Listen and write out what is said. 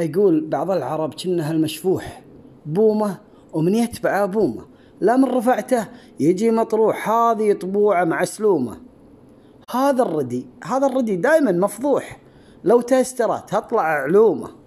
يقول بعض العرب كنه المشفوح بومه ومن يتبعه بومه لا من رفعته يجي مطروح هذه طبوعه معسلومه هذا الردي هذا الردي دائما مفضوح لو تيسترات تطلع علومه